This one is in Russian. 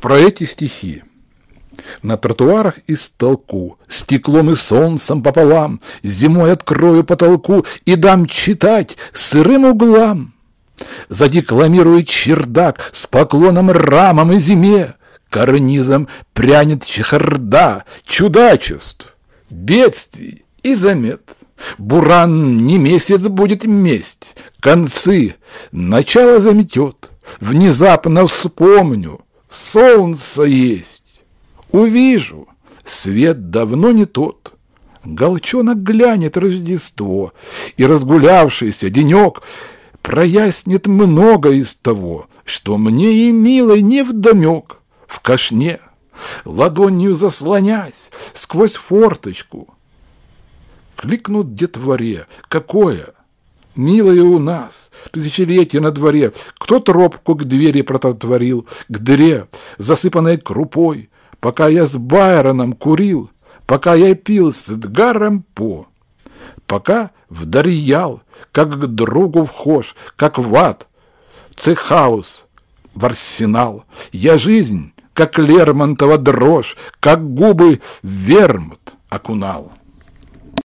Про эти стихи на тротуарах и столку, стеклом и солнцем пополам, зимой открою потолку и дам читать сырым углам. Задекламирует чердак с поклоном рамам и зиме, карнизом прянет чехарда чудачеств, бедствий и замет. Буран не месяц будет месть, концы, начало заметет, внезапно вспомню — солнце есть. Увижу, свет давно не тот. Голчонок глянет Рождество, и разгулявшийся денек прояснит много из того, что мне и милой невдомек в кошне, ладонью заслонясь сквозь форточку. Кликнут детворе, какое — милая у нас, тысячелетие на дворе, кто тропку к двери прототворил, к дыре, засыпанной крупой, пока я с Байроном курил, пока я пил с Эдгаром По, пока вдарьял, как к другу вхож, как в ад, цехаус, в арсенал. Я жизнь, как Лермонтова дрожь, как губы вермут окунал.